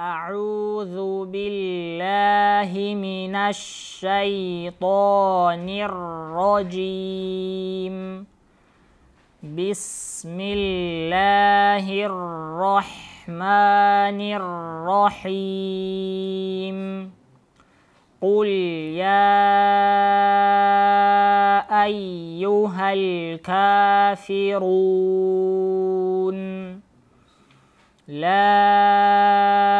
أعوذ بالله من الشيطان الرجيم بسم الله الرحمن الرحيم قل يا أيها الكافرون لا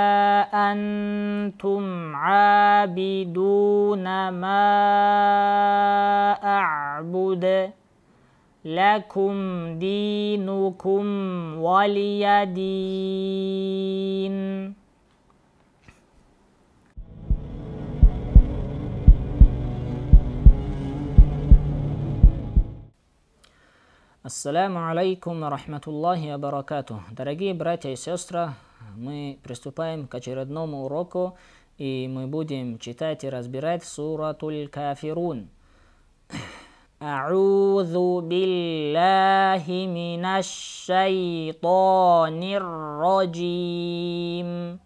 أنتم عابدون ما أعبد لكم دينكم ولي دين السلام عليكم ورحمة الله وبركاته. barakatuh. Дорогие братья и сестры, мы приступаем к очередному уроку, и мы будем читать и разбирать суратуль кафирун. أعوذ بالله من الشيطان الرجيم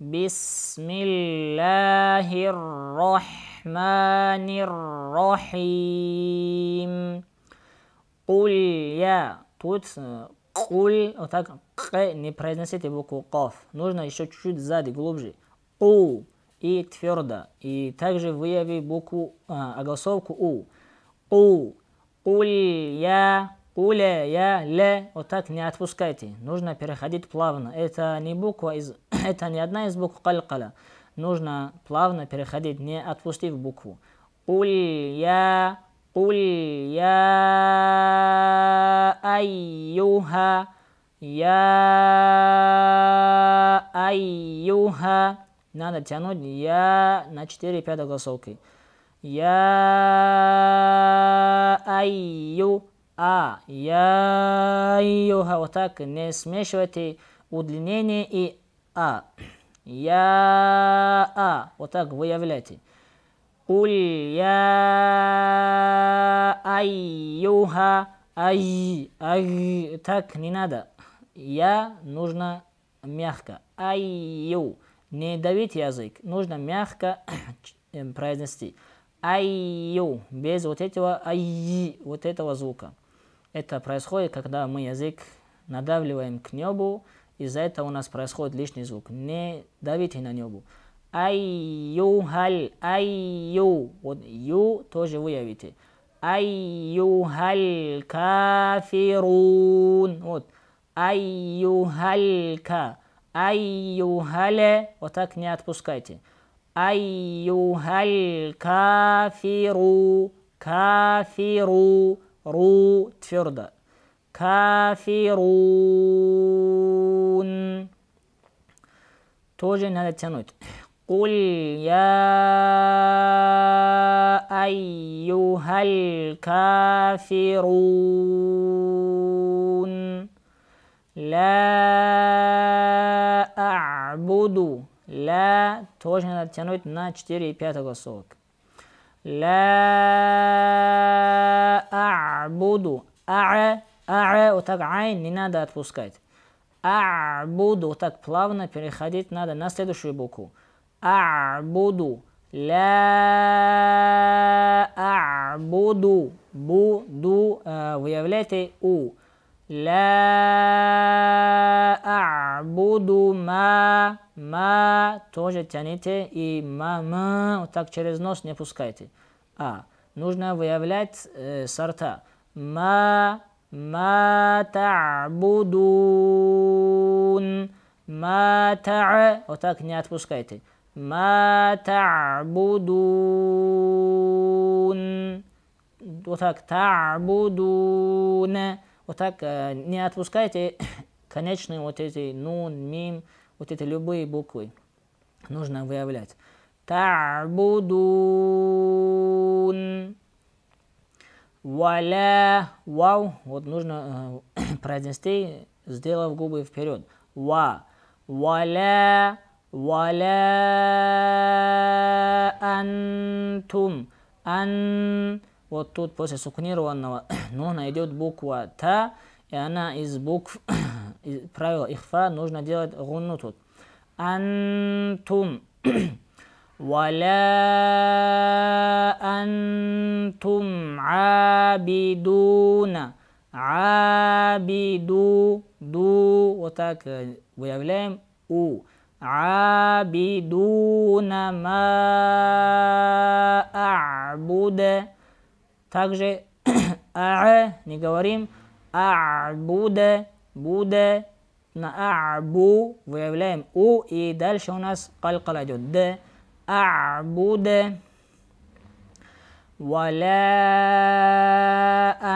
بسم الله الرحمن الرحيم قل يا тут قل э, вот так к э, не произносите букву Каф. Нужно еще чуть-чуть сзади, глубже. У и твердо. И также выяви букву, а, огласовку У. У. Кулья. Куля, я, ле. Вот так не отпускайте. Нужно переходить плавно. Это не буква из... Это не одна из букв калькала. Нужно плавно переходить, не отпустив букву. Кулья. Кулья. Айюха. Я айюха. Надо тянуть я на 4 пятой голосовкой. Я айю а. Я айюха. Вот так не смешивайте удлинение и а. Я а. Вот так выявляйте. Куль я айюха. Ай, ай, так не надо. Я нужно мягко. Айю. Не давить язык. Нужно мягко эм, произнести. Айю. Без вот этого ай, вот этого звука. Это происходит, когда мы язык надавливаем к небу. Из-за этого у нас происходит лишний звук. Не давите на небу. айю халь айю. Вот ю тоже выявите. айю халь кафирун. Вот. Айюхалька. Айюхале. Вот так не отпускайте. Айюхаль кафиру. Ру твердо. Кафирун. Тоже надо тянуть. قل я, أيها الكافرون Ля а'буду. Ля тоже надо тянуть на 4 и 5 голосовок. Ля а'буду. А, а, вот так айн не надо отпускать. А'буду. Вот так плавно переходить надо на следующую букву. А'буду. Ля а'буду. Буду. «А, Выявляйте у. Ля а'буду ма. Ма тоже тяните. И ма, ма вот так через нос не пускайте. А. Нужно выявлять э, сорта. Ма, ма та'будун. Ма та' вот так не отпускайте. Ма та'будун. Вот так та'будун. Вот так э, не отпускайте конечные вот эти нун, мим, вот эти любые буквы. Нужно выявлять. Та'будун. Валя. Вау. Вот нужно э, произнести, сделав губы вперед. Ва. Валя. Валя. Антум. Антум. Вот тут после сукнированного нужно идет буква Та, и она из букв правила ихфа нужно делать гунну тут. Антум. Валя антум абидуна. Абиду. Ду. Вот так э, выявляем. У. Абидуна ма а'буда. Также аа не говорим. А'буда, буде на бу выявляем у, и дальше у нас калькала идет. Д, буде ولا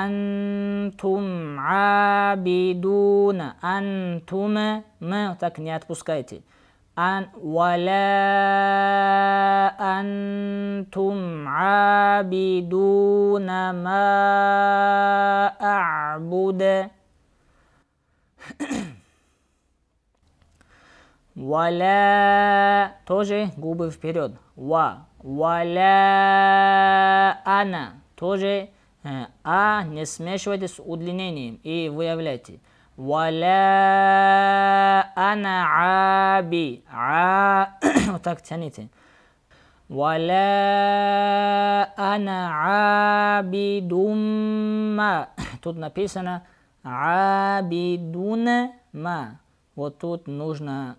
أنتم عابدون أنتم ما так не отпускайте أن ولا أن أنتم عابدون ما أعبد Валя тоже губы вперед. Ва. Валя она тоже а не смешивайте с удлинением и выявляйте. Валя она аби. А вот так тяните. ولا أنا عابد ما Тут написано عابدون ما Вот тут нужно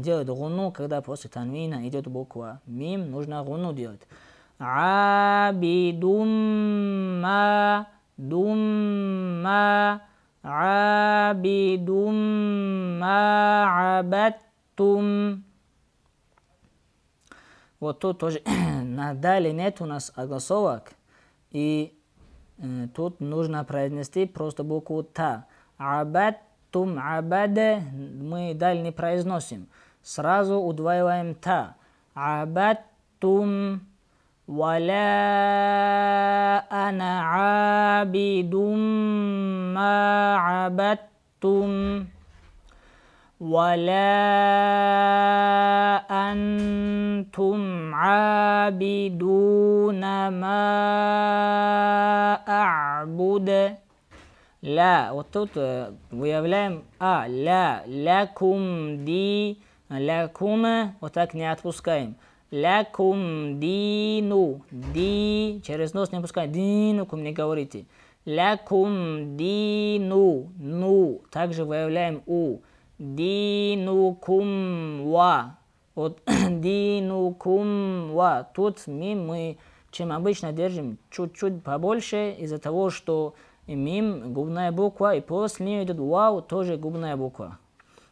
делать гуну, когда после танвина идет буква мим, нужно гуну делать. Абидумма, думма, абидумма, абаттум. Вот тут тоже надали нет у нас огласовок. И э, тут нужно произнести просто букву та. Абад, тум, абаде мы далее не произносим. Сразу удваиваем та. Абад, тум, ولا أنا عابد ما عبدتم ولا أنتم عابدون ما أعبد لا вот тут э, выявляем а ля лякум ди лякум вот так не отпускаем лякум дину ди через нос не опускаем кум не говорите лякум дину ну также выявляем у кум ва вот динукум ва. Тут мим мы, чем обычно, держим чуть-чуть побольше из-за того, что мим губная буква, и после нее идет вау, тоже губная буква.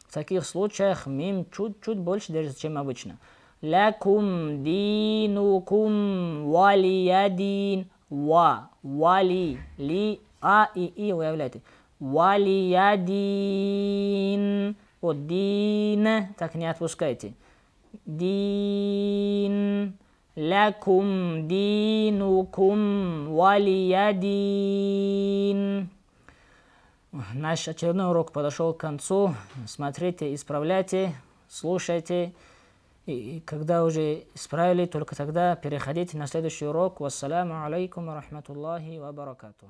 В таких случаях мим чуть-чуть больше держится, чем обычно. Лякум динукум валиядин ва. Вали, ли, а и и уявляйте. Валиядин. Вот дин, так не отпускайте. دين لكم دينكم ولي دين Наш очередной урок подошел к концу. Смотрите, исправляйте, слушайте. И когда уже исправили, только тогда переходите на следующий урок. Вассаламу алейкум рахматуллахи ва баракату.